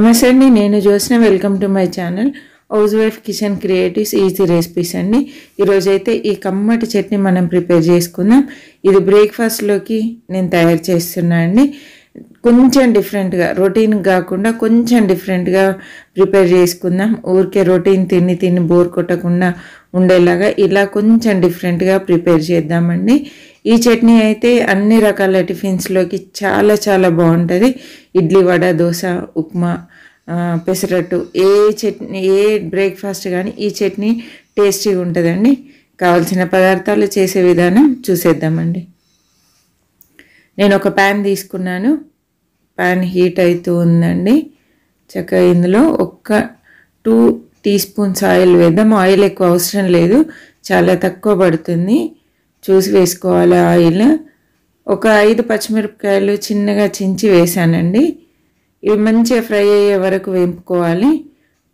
నమస్తే అండి నేను జోసిన welcome to my channel housewife kitchen creatives easy recipes అండి ఈరోజైతే ఈ కమ్మటి చట్నీ మనం ప్రిపేర్ చేసుకుందాం ఇది బ్రేక్ఫాస్ట్లోకి నేను తయారు చేస్తున్నా అండి కొంచెం డిఫరెంట్గా రొటీన్ కాకుండా కొంచెం డిఫరెంట్గా ప్రిపేర్ చేసుకుందాం ఊరికే రొటీన్ తిని తిని బోర్ కొట్టకుండా ఉండేలాగా ఇలా కొంచెం డిఫరెంట్గా ప్రిపేర్ చేద్దామండి ఈ చట్నీ అయితే అన్ని రకాల టిఫిన్స్లోకి చాలా చాలా బాగుంటుంది ఇడ్లీ వడ దోశ ఉప్మా పెసరట్టు ఏ చట్నీ ఏ బ్రేక్ఫాస్ట్ కానీ ఈ చట్నీ టేస్టీగా ఉంటుందండి కావలసిన పదార్థాలు చేసే విధానం చూసేద్దామండి నేను ఒక ప్యాన్ తీసుకున్నాను ప్యాన్ హీట్ అవుతూ ఉందండి చక్కగా ఇందులో ఒక్క టూ టీ స్పూన్స్ ఆయిల్ వేద్దాం ఆయిల్ ఎక్కువ అవసరం లేదు చాలా తక్కువ పడుతుంది చూసి వేసుకోవాలి ఆయిల్ ఒక ఐదు పచ్చిమిరపకాయలు చిన్నగా చించి వేసానండి ఇవి మంచిగా ఫ్రై అయ్యే వరకు వేపుకోవాలి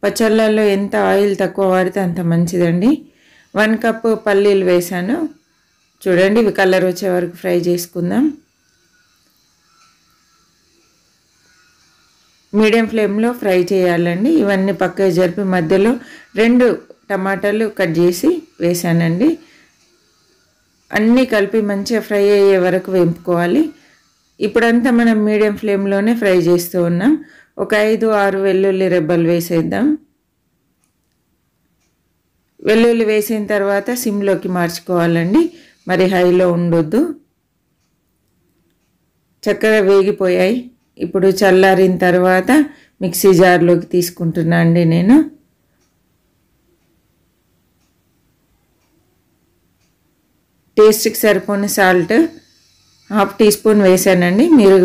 పచ్చళ్ళల్లో ఎంత ఆయిల్ తక్కువ వాడితే అంత మంచిదండి వన్ కప్ పల్లీలు వేసాను చూడండి ఇవి కలర్ వచ్చే వరకు ఫ్రై చేసుకుందాం మీడియం ఫ్లేమ్లో ఫ్రై చేయాలండి ఇవన్నీ పక్క జరిపి మధ్యలో రెండు టమాటాలు కట్ చేసి వేసానండి అన్నీ కలిపి మంచిగా ఫ్రై అయ్యే వరకు వేపుకోవాలి ఇప్పుడంతా మనం మీడియం ఫ్లేమ్లోనే ఫ్రై చేస్తూ ఉన్నాం ఒక ఐదు ఆరు వెల్లుల్లి రెబ్బలు వేసేద్దాం వెల్లుల్లి వేసిన తర్వాత సిమ్లోకి మార్చుకోవాలండి మరి హైలో ఉండొద్దు చక్కగా వేగిపోయాయి ఇప్పుడు చల్లారిన తర్వాత మిక్సీ జార్లోకి తీసుకుంటున్నా అండి నేను టేస్ట్కి సరిపోని సాల్ట్ హాఫ్ టీ స్పూన్ వేసానండి మీరు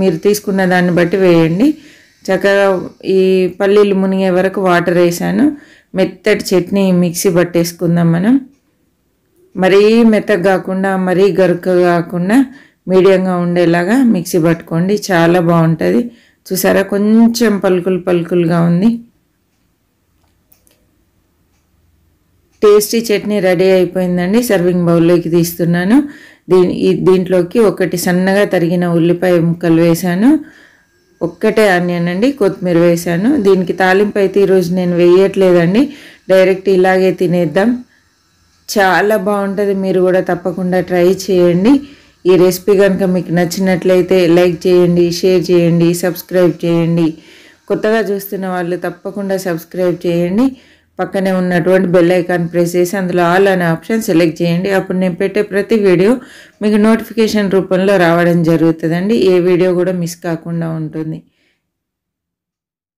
మీరు తీసుకున్న దాన్ని బట్టి వేయండి చక్కగా ఈ పల్లీలు మునిగే వరకు వాటర్ వేసాను మెత్తటి చట్నీ మిక్సీ పట్టేసుకుందాం మనం మరీ మెత్తగా కాకుండా మరీ గరుక కాకుండా మీడియంగా ఉండేలాగా మిక్సీ పట్టుకోండి చాలా బాగుంటుంది చూసారా కొంచెం పలుకులు పలుకులుగా ఉంది టేస్టీ చట్నీ రెడీ అయిపోయిందండి సర్వింగ్ బౌల్లోకి తీస్తున్నాను దీని దీంట్లోకి ఒకటి సన్నగా తరిగిన ఉల్లిపాయ ముక్కలు వేశాను ఒక్కటే ఆనియన్ అండి కొత్తిమీర వేశాను దీనికి తాలింపు అయితే ఈరోజు నేను వేయట్లేదండి డైరెక్ట్ ఇలాగే తినేద్దాం చాలా బాగుంటుంది మీరు కూడా తప్పకుండా ట్రై చేయండి ఈ రెసిపీ కనుక మీకు నచ్చినట్లయితే లైక్ చేయండి షేర్ చేయండి సబ్స్క్రైబ్ చేయండి కొత్తగా చూస్తున్న వాళ్ళు తప్పకుండా సబ్స్క్రైబ్ చేయండి పక్కనే ఉన్నటువంటి బెల్ ఐకాన్ ప్రెస్ చేసి అందులో ఆల్ అనే ఆప్షన్ సెలెక్ట్ చేయండి అప్పుడు నేను పెట్టే ప్రతి వీడియో మీకు నోటిఫికేషన్ రూపంలో రావడం జరుగుతుందండి ఏ వీడియో కూడా మిస్ కాకుండా ఉంటుంది